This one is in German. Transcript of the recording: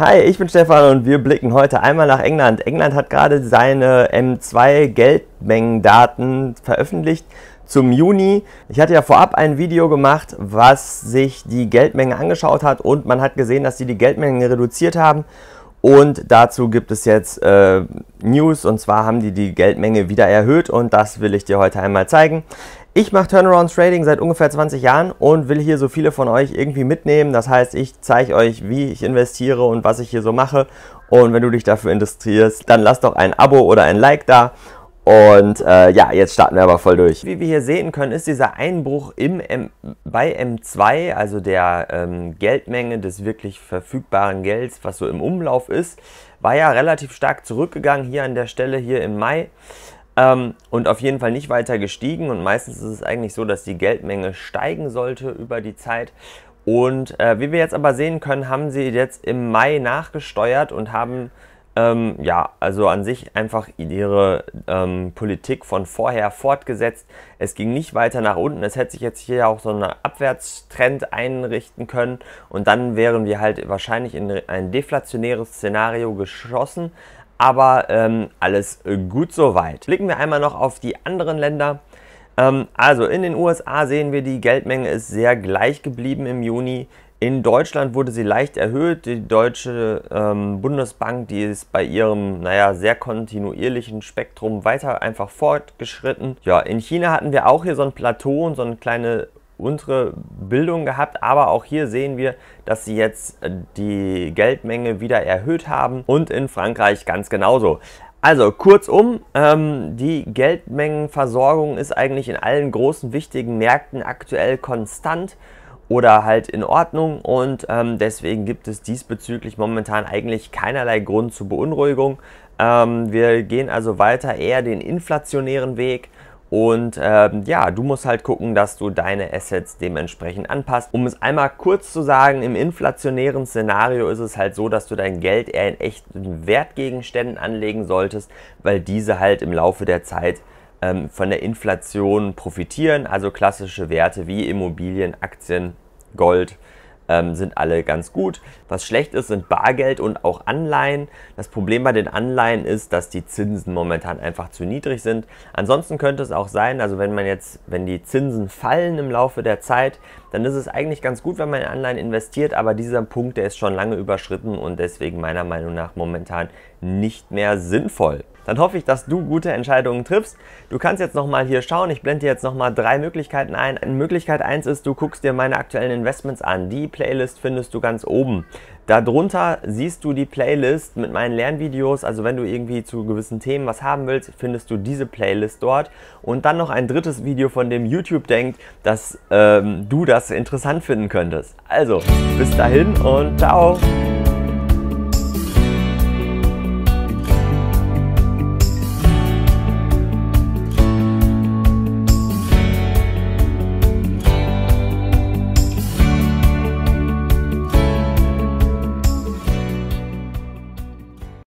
Hi, ich bin Stefan und wir blicken heute einmal nach England. England hat gerade seine M2-Geldmengendaten veröffentlicht zum Juni. Ich hatte ja vorab ein Video gemacht, was sich die Geldmenge angeschaut hat und man hat gesehen, dass sie die Geldmenge reduziert haben und dazu gibt es jetzt äh, News und zwar haben die die Geldmenge wieder erhöht und das will ich dir heute einmal zeigen. Ich mache Turnaround Trading seit ungefähr 20 Jahren und will hier so viele von euch irgendwie mitnehmen. Das heißt, ich zeige euch, wie ich investiere und was ich hier so mache. Und wenn du dich dafür interessierst, dann lass doch ein Abo oder ein Like da und äh, ja, jetzt starten wir aber voll durch. Wie wir hier sehen können, ist dieser Einbruch im M bei M2, also der ähm, Geldmenge des wirklich verfügbaren Gelds, was so im Umlauf ist, war ja relativ stark zurückgegangen hier an der Stelle, hier im Mai. Ähm, und auf jeden Fall nicht weiter gestiegen. Und meistens ist es eigentlich so, dass die Geldmenge steigen sollte über die Zeit. Und äh, wie wir jetzt aber sehen können, haben sie jetzt im Mai nachgesteuert und haben ähm, ja, also an sich einfach ihre ähm, Politik von vorher fortgesetzt. Es ging nicht weiter nach unten. Es hätte sich jetzt hier auch so ein Abwärtstrend einrichten können. Und dann wären wir halt wahrscheinlich in ein deflationäres Szenario geschossen. Aber ähm, alles gut soweit. Blicken wir einmal noch auf die anderen Länder. Ähm, also in den USA sehen wir, die Geldmenge ist sehr gleich geblieben im Juni. In Deutschland wurde sie leicht erhöht. Die Deutsche ähm, Bundesbank, die ist bei ihrem, naja, sehr kontinuierlichen Spektrum weiter einfach fortgeschritten. Ja, in China hatten wir auch hier so ein Plateau und so eine kleine untere Bildung gehabt, aber auch hier sehen wir, dass sie jetzt äh, die Geldmenge wieder erhöht haben und in Frankreich ganz genauso. Also kurzum, ähm, die Geldmengenversorgung ist eigentlich in allen großen wichtigen Märkten aktuell konstant oder halt in Ordnung und ähm, deswegen gibt es diesbezüglich momentan eigentlich keinerlei Grund zur Beunruhigung. Ähm, wir gehen also weiter eher den inflationären Weg. Und ähm, ja, du musst halt gucken, dass du deine Assets dementsprechend anpasst. Um es einmal kurz zu sagen, im inflationären Szenario ist es halt so, dass du dein Geld eher in echten Wertgegenständen anlegen solltest, weil diese halt im Laufe der Zeit ähm, von der Inflation profitieren. Also klassische Werte wie Immobilien, Aktien, Gold ähm, sind alle ganz gut. Was schlecht ist, sind Bargeld und auch Anleihen. Das Problem bei den Anleihen ist, dass die Zinsen momentan einfach zu niedrig sind. Ansonsten könnte es auch sein, also wenn man jetzt, wenn die Zinsen fallen im Laufe der Zeit, dann ist es eigentlich ganz gut, wenn man in Anleihen investiert, aber dieser Punkt, der ist schon lange überschritten und deswegen meiner Meinung nach momentan nicht mehr sinnvoll dann hoffe ich, dass du gute Entscheidungen triffst. Du kannst jetzt nochmal hier schauen. Ich blende dir jetzt nochmal drei Möglichkeiten ein. Möglichkeit 1 ist, du guckst dir meine aktuellen Investments an. Die Playlist findest du ganz oben. Darunter siehst du die Playlist mit meinen Lernvideos. Also wenn du irgendwie zu gewissen Themen was haben willst, findest du diese Playlist dort. Und dann noch ein drittes Video, von dem YouTube denkt, dass ähm, du das interessant finden könntest. Also, bis dahin und ciao!